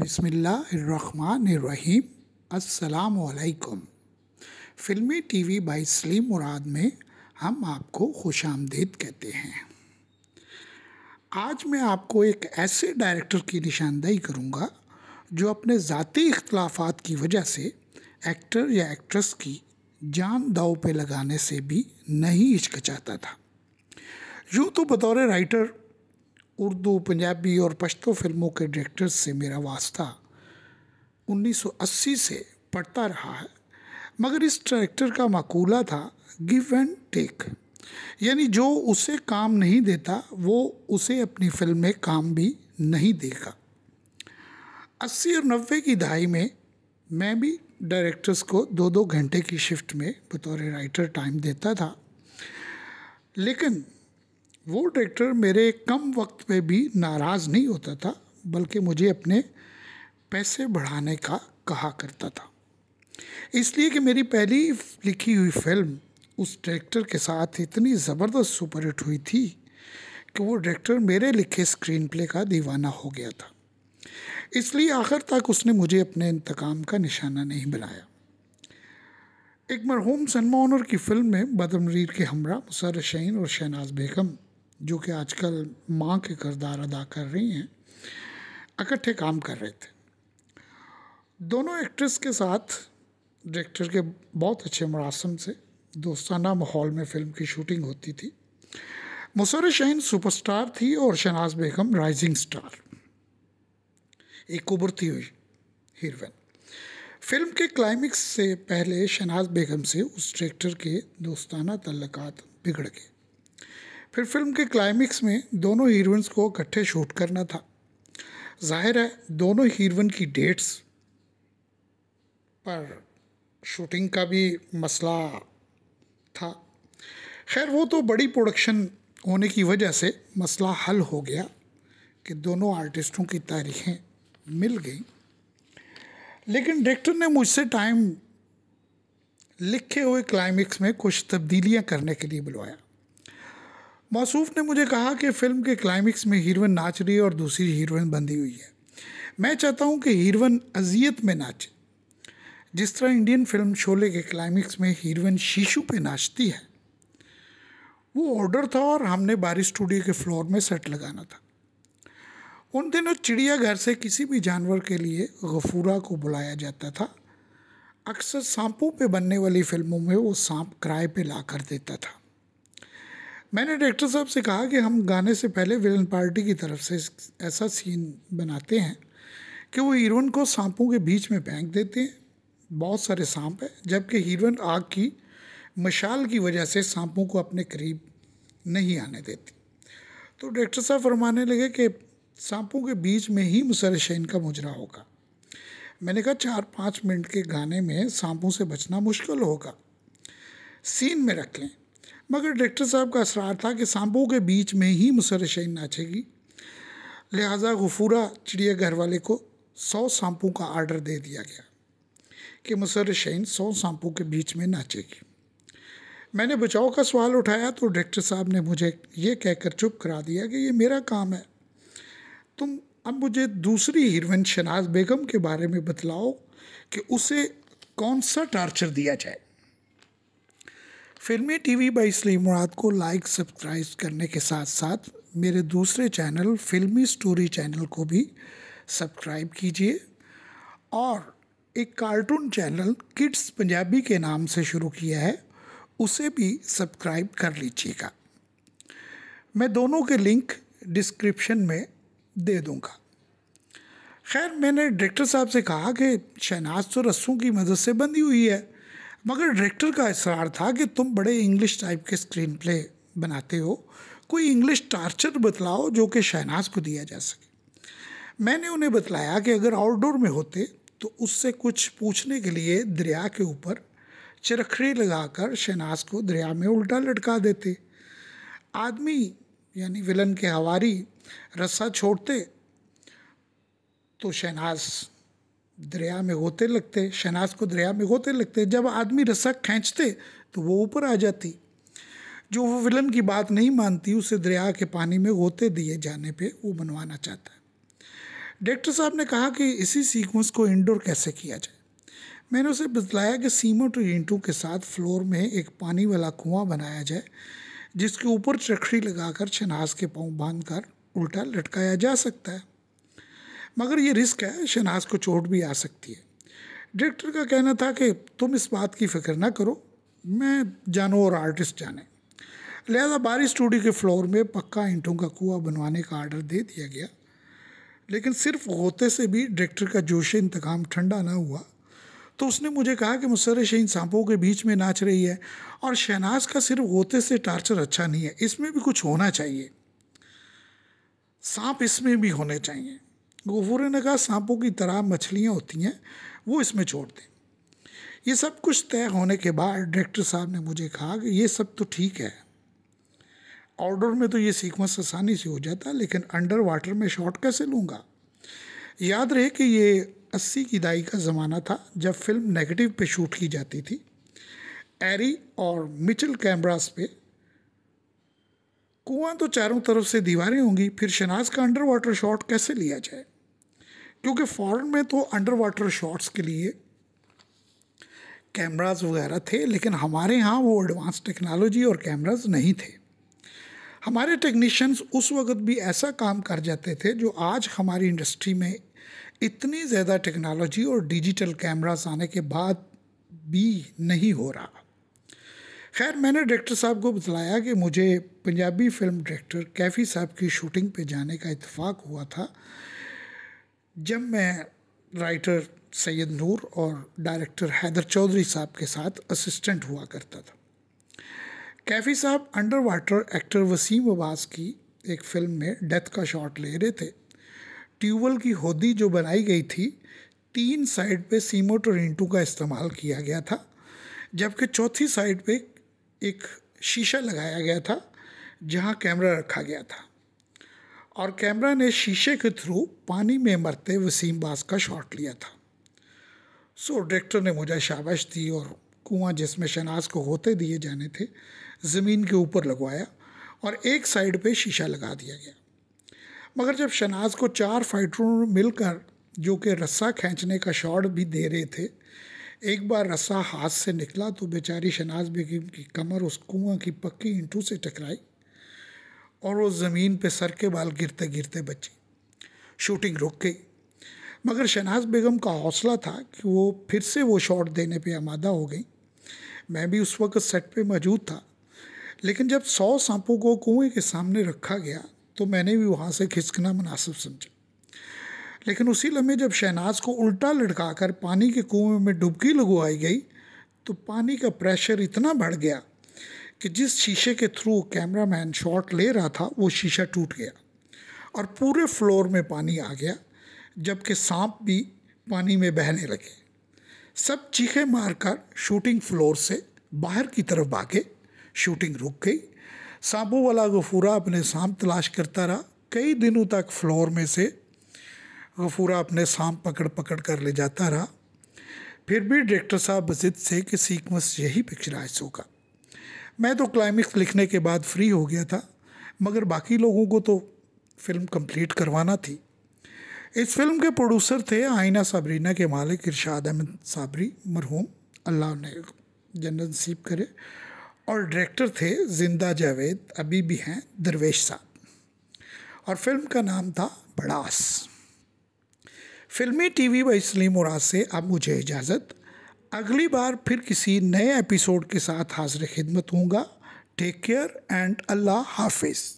बिसमीम असलकुम फिल्मी टीवी बाई स्लीम मुराद में हम आपको खुश आमदीद कहते हैं आज मैं आपको एक ऐसे डायरेक्टर की निशानदेही करूँगा जो अपने ज़ाती इख्तलाफात की वजह से एक्टर या एक्ट्रेस की जान दाव पे लगाने से भी नहीं हिचकचाता था यूँ तो बतौर राइटर उर्दू पंजाबी और पश्तो फिल्मों के डायरेक्टर्स से मेरा वास्ता 1980 से पढ़ता रहा है मगर इस डायरेक्टर का माकूला था गिव एंड टेक यानी जो उसे काम नहीं देता वो उसे अपनी फिल्म में काम भी नहीं देगा अस्सी और नब्बे की दहाई में मैं भी डायरेक्टर्स को दो दो घंटे की शिफ्ट में बतौर राइटर टाइम देता था लेकिन वो डायरेक्टर मेरे कम वक्त में भी नाराज़ नहीं होता था बल्कि मुझे अपने पैसे बढ़ाने का कहा करता था इसलिए कि मेरी पहली लिखी हुई फिल्म उस डायरेक्टर के साथ इतनी ज़बरदस्त सुपरहिट हुई थी कि वो डायरेक्टर मेरे लिखे स्क्रीन प्ले का दीवाना हो गया था इसलिए आखिर तक उसने मुझे अपने इंतकाम का निशाना नहीं बनाया एक मरहूम सनमा ऑनर की फिल्म में बदमरीर के हमरा मुसर शहीन और शहनाज बेगम जो कि आजकल माँ के किरदार अदा कर रही हैं इकट्ठे काम कर रहे थे दोनों एक्ट्रेस के साथ डायरेक्टर के बहुत अच्छे मुरासम से दोस्ताना माहौल में फिल्म की शूटिंग होती थी मुसर शहीन सुपरस्टार थी और शनाज बेगम राइजिंग स्टार एक उभरती हुई हीरोइन फिल्म के क्लाइमेक्स से पहले शनाज बेगम से उस डायरेक्टर के दोस्ताना तल्लक बिगड़ गए फिर फिल्म के क्लाइमेक्स में दोनों हीरोइंस को इकट्ठे शूट करना था जाहिर है दोनों हीरोइन की डेट्स पर शूटिंग का भी मसला था खैर वो तो बड़ी प्रोडक्शन होने की वजह से मसला हल हो गया कि दोनों आर्टिस्टों की तारीखें मिल गई लेकिन डायरेक्टर ने मुझसे टाइम लिखे हुए क्लाइमेक्स में कुछ तब्दीलियां करने के लिए बुलवाया मौसूफ ने मुझे कहा कि फ़िल्म के क्लाइमेक्स में हीरोइन नाच रही है और दूसरी हीरोइन बंधी हुई है मैं चाहता हूँ कि हीरोइन अजियत में नाचे जिस तरह इंडियन फिल्म शोले के क्लाइमेक्स में हीरोइन शीशु पे नाचती है वो ऑर्डर था और हमने बारिश स्टूडियो के फ्लोर में सेट लगाना था उन दिनों चिड़ियाघर से किसी भी जानवर के लिए गफूरा को बुलाया जाता था अक्सर सांपों पे बनने वाली फिल्मों में वो सांप किराए पे ला कर देता था मैंने डायरेक्टर साहब से कहा कि हम गाने से पहले विलन पार्टी की तरफ से ऐसा सीन बनाते हैं कि वो हीरोइन को सांपों के बीच में फेंक देते हैं बहुत सारे सांप हैं जबकि हीरोइन आग की मशाल की वजह से सांपों को अपने करीब नहीं आने देती तो डायरेक्टर साहब फरमाने लगे कि सांपों के बीच में ही मुसर शैन का मुजरा होगा मैंने कहा चार पाँच मिनट के गाने में सांपों से बचना मुश्किल होगा सीन में रख लें मगर डायरेक्टर साहब का असरार था कि सांबों के बीच में ही मुसर शैन नाचेगी लिहाजा गफूरा चिड़ियाघर वाले को सौ सांपों का आर्डर दे दिया गया कि मुसर शैन सौ सांपों के बीच में नाचेगी मैंने बचाव का सवाल उठाया तो डायरेक्टर साहब ने मुझे ये कहकर चुप करा दिया कि ये मेरा काम है तुम अब मुझे दूसरी हीरोइन शनाज बेगम के बारे में बतलाओ कि उसे कौन सा टार्चर दिया जाए फिल्मी टीवी बाई इसलिए मुराद को लाइक सब्सक्राइब करने के साथ साथ मेरे दूसरे चैनल फिल्मी स्टोरी चैनल को भी सब्सक्राइब कीजिए और एक कार्टून चैनल किड्स पंजाबी के नाम से शुरू किया है उसे भी सब्सक्राइब कर लीजिएगा मैं दोनों के लिंक डिस्क्रिप्शन में दे दूंगा खैर मैंने डायरेक्टर साहब से कहा कि शहनाज तो रस्सों की मदद से बंधी हुई है मगर डायरेक्टर का इसरार था कि तुम बड़े इंग्लिश टाइप के स्क्रीन प्ले बनाते हो कोई इंग्लिश टार्चर बतलाओ जो कि शहनाज को दिया जा सके मैंने उन्हें बतलाया कि अगर आउटडोर में होते तो उससे कुछ पूछने के लिए दरिया के ऊपर चरखड़ी लगाकर शहनाज को दरिया में उल्टा लटका देते आदमी यानी विलन के हवारी रस्सा छोड़ते तो शहनाज दरिया में गोते लगते शनाज को दरिया में गोते लगते जब आदमी रस्सा खींचते तो वो ऊपर आ जाती जो वो विलन की बात नहीं मानती उसे दरिया के पानी में गोते दिए जाने पे वो बनवाना चाहता है डॉक्टर साहब ने कहा कि इसी सीक्वेंस को इंडोर कैसे किया जाए मैंने उसे बतलाया कि सीमेंट और ईंटों के साथ फ्लोर में एक पानी वाला कुआं बनाया जाए जिसके ऊपर चखड़ी लगाकर छनास के पाँव बांधकर उल्टा लटकाया जा सकता है मगर ये रिस्क है शहनाज को चोट भी आ सकती है डायरेक्टर का कहना था कि तुम इस बात की फिक्र ना करो मैं जानो और आर्टिस्ट जाने लिहाजा बारी स्टूडियो के फ्लोर में पक्का इंटों का कुआ बनवाने का आर्डर दे दिया गया लेकिन सिर्फ होते से भी डायरेक्टर का जोश इंतकाम ठंडा ना हुआ तो उसने मुझे कहा कि मुसर शहीन सांपों के बीच में नाच रही है और शहनाज का सिर्फ होते से टार्चर अच्छा नहीं है इसमें भी कुछ होना चाहिए सांप इसमें भी होने चाहिए गोफूरे ने कहा सांपों की तरह मछलियाँ होती हैं वो इसमें छोड़ दें ये सब कुछ तय होने के बाद डायरेक्टर साहब ने मुझे कहा कि ये सब तो ठीक है ऑर्डर में तो ये सीक्वेंस आसानी से हो जाता लेकिन अंडर वाटर में शॉट कैसे लूँगा याद रहे कि ये अस्सी की दाई का ज़माना था जब फिल्म नेगेटिव पे शूट की जाती थी एरी और मिचल कैमरास पे कुआं तो चारों तरफ से दीवारें होंगी फिर शनाज का अंडर वाटर शॉट कैसे लिया जाए क्योंकि फ़ॉरन में तो अंडर वाटर शॉट्स के लिए कैमराज वगैरह थे लेकिन हमारे यहाँ वो एडवांस टेक्नोलॉजी और कैमराज नहीं थे हमारे टेक्नीशियंस उस वक़्त भी ऐसा काम कर जाते थे जो आज हमारी इंडस्ट्री में इतनी ज़्यादा टेक्नोलॉजी और डिजिटल कैमराज आने के बाद भी नहीं हो रहा खैर मैंने डायरेक्टर साहब को बतलाया कि मुझे पंजाबी फिल्म डायरेक्टर कैफ़ी साहब की शूटिंग पे जाने का इतफ़ाक़ हुआ था जब मैं राइटर सैयद नूर और डायरेक्टर हैदर चौधरी साहब के साथ असिस्टेंट हुआ करता था कैफ़ी साहब underwater actor Wasim Abbas की एक फिल्म में डेथ का शॉट ले रहे थे ट्यूबवेल की होदी जो बनाई गई थी तीन साइड पे इंटू का इस्तेमाल किया गया था जबकि चौथी साइड पे एक शीशा लगाया गया था जहाँ कैमरा रखा गया था और कैमरा ने शीशे के थ्रू पानी में मरते वसीम बास का शॉट लिया था सो डायरेक्टर ने मुझे शाबाश दी और कुआं जिसमें शनाज को होते दिए जाने थे ज़मीन के ऊपर लगवाया और एक साइड पे शीशा लगा दिया गया मगर जब शनाज को चार फाइटरों मिलकर जो कि रस्सा खींचने का शॉट भी दे रहे थे एक बार रस्सा हाथ से निकला तो बेचारी शनाज बेगम की कमर उस कुआं की पक्की इंटू से टकराई और वो ज़मीन पे सर के बाल गिरते गिरते बची शूटिंग रुक गई मगर शहनाज बेगम का हौसला था कि वो फिर से वो शॉट देने पे आमादा हो गई मैं भी उस वक्त सेट पे मौजूद था लेकिन जब सौ सांपों को कुएं के सामने रखा गया तो मैंने भी वहाँ से खिसकना मुनासिब समझा लेकिन उसी लम्हे जब शहनाज को उल्टा लटका कर पानी के कुएं में डुबकी लगवाई गई तो पानी का प्रेशर इतना बढ़ गया कि जिस शीशे के थ्रू कैमरामैन शॉट ले रहा था वो शीशा टूट गया और पूरे फ्लोर में पानी आ गया जबकि सांप भी पानी में बहने लगे सब चीखे मारकर शूटिंग फ्लोर से बाहर की तरफ भागे शूटिंग रुक गई सांपों वाला गफूरा अपने सांप तलाश करता रहा कई दिनों तक फ्लोर में से गफूरा अपने सांप पकड़ पकड़ कर ले जाता रहा फिर भी डायरेक्टर साहब जिद से कि सीक्वेंस यही पिक्चराइज होगा मैं तो क्लाइमेक्स लिखने के बाद फ्री हो गया था मगर बाकी लोगों को तो फिल्म कंप्लीट करवाना थी इस फिल्म के प्रोड्यूसर थे आइना साबरीना के मालिक इरशाद अहमद साबरी मरहूम अल्लाह ने जन्नत नसीब करे और डायरेक्टर थे जिंदा जावेद अभी भी हैं दरवेश साहब और फिल्म का नाम था बड़ास फिल्मी टीवी व इसलिए मुराद से अब मुझे इजाज़त अगली बार फिर किसी नए एपिसोड के साथ हाजिर खिदमत हूँ टेक केयर एंड अल्लाह हाफिज़